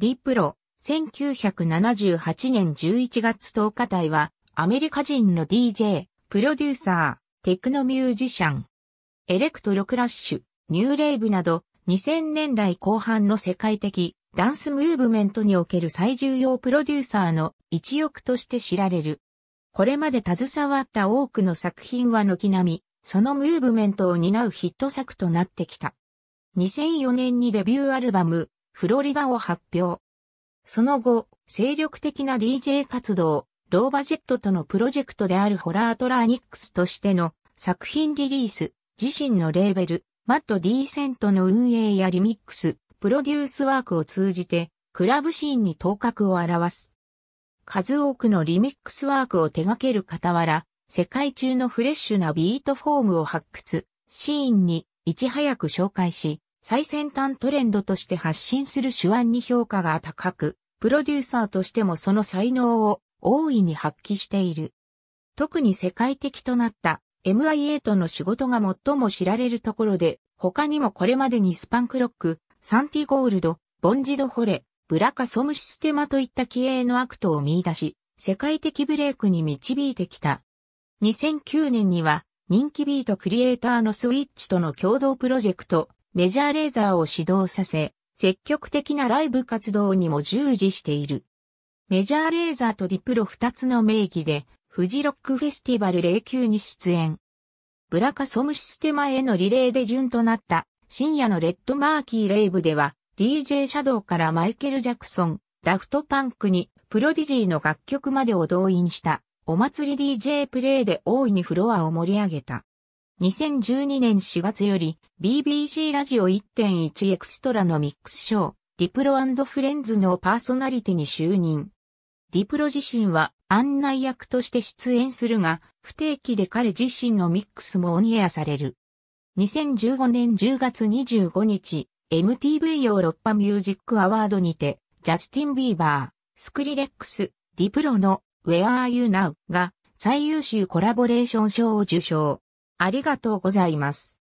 D プロ、1978年11月10日台は、アメリカ人の DJ、プロデューサー、テクノミュージシャン、エレクトロクラッシュ、ニューレイブなど、2000年代後半の世界的ダンスムーブメントにおける最重要プロデューサーの一翼として知られる。これまで携わった多くの作品は軒並み、そのムーブメントを担うヒット作となってきた。2004年にデビューアルバム、フロリダを発表。その後、精力的な DJ 活動、ローバジェットとのプロジェクトであるホラートラーニックスとしての作品リリース、自身のレーベル、マット・ディーセントの運営やリミックス、プロデュースワークを通じて、クラブシーンに頭角を表す。数多くのリミックスワークを手掛ける傍ら、世界中のフレッシュなビートフォームを発掘、シーンにいち早く紹介し、最先端トレンドとして発信する手腕に評価が高く、プロデューサーとしてもその才能を大いに発揮している。特に世界的となった MIA との仕事が最も知られるところで、他にもこれまでにスパンクロック、サンティゴールド、ボンジドホレ、ブラカソムシステマといった気鋭のアクトを見出し、世界的ブレイクに導いてきた。2009年には人気ビートクリエイターのスイッチとの共同プロジェクト、メジャーレーザーを始動させ、積極的なライブ活動にも従事している。メジャーレーザーとディプロ2つの名義で、フジロックフェスティバル0級に出演。ブラカソムシステマへのリレーで順となった深夜のレッドマーキーレイブでは DJ シャドウからマイケル・ジャクソン、ダフトパンクにプロディジーの楽曲までを動員したお祭り DJ プレイで大いにフロアを盛り上げた。2012年4月より BBC ラジオ1.1エクストラのミックスショー、ディプロフレンズのパーソナリティに就任。ディプロ自身は案内役として出演するが、不定期で彼自身のミックスもオンエアされる。2015年10月25日、MTV ヨーロッパミュージックアワードにて、ジャスティン・ビーバー、スクリレックス、ディプロの Where Are You Now が最優秀コラボレーション賞を受賞。ありがとうございます。